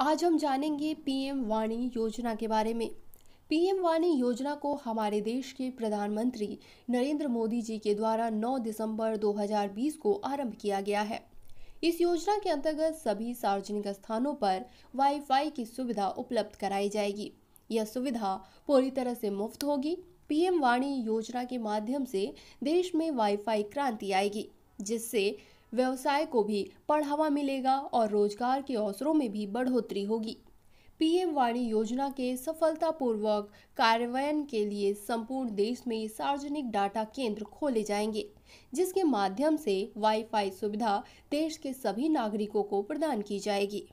आज हम जानेंगे पीएम वाणी योजना के बारे में पीएम वाणी योजना को हमारे देश के प्रधानमंत्री नरेंद्र मोदी जी के द्वारा 9 दिसंबर 2020 को आरंभ किया गया है इस योजना के अंतर्गत सभी सार्वजनिक स्थानों पर वाईफाई की सुविधा उपलब्ध कराई जाएगी यह सुविधा पूरी तरह से मुफ्त होगी पीएम वाणी योजना के माध्यम से देश में वाईफाई क्रांति आएगी जिससे व्यवसाय को भी बढ़ावा मिलेगा और रोजगार के अवसरों में भी बढ़ोतरी होगी पीएम वाणी योजना के सफलतापूर्वक कार्यान्वयन के लिए संपूर्ण देश में सार्वजनिक डाटा केंद्र खोले जाएंगे जिसके माध्यम से वाईफाई सुविधा देश के सभी नागरिकों को प्रदान की जाएगी